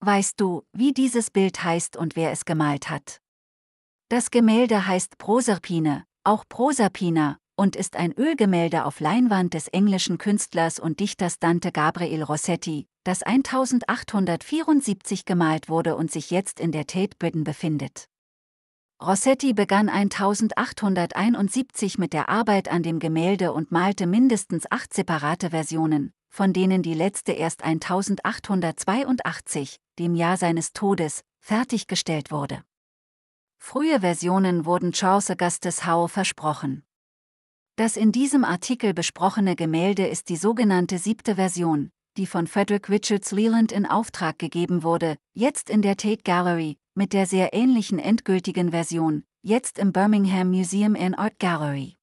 Weißt du, wie dieses Bild heißt und wer es gemalt hat? Das Gemälde heißt Proserpine, auch Proserpina, und ist ein Ölgemälde auf Leinwand des englischen Künstlers und Dichters Dante Gabriel Rossetti, das 1874 gemalt wurde und sich jetzt in der Tate Britain befindet. Rossetti begann 1871 mit der Arbeit an dem Gemälde und malte mindestens acht separate Versionen, von denen die letzte erst 1882, dem Jahr seines Todes, fertiggestellt wurde. Frühe Versionen wurden Charles Augustus Howe versprochen. Das in diesem Artikel besprochene Gemälde ist die sogenannte siebte Version, die von Frederick Richards Leland in Auftrag gegeben wurde, jetzt in der Tate Gallery, mit der sehr ähnlichen endgültigen Version, jetzt im Birmingham Museum and Art Gallery.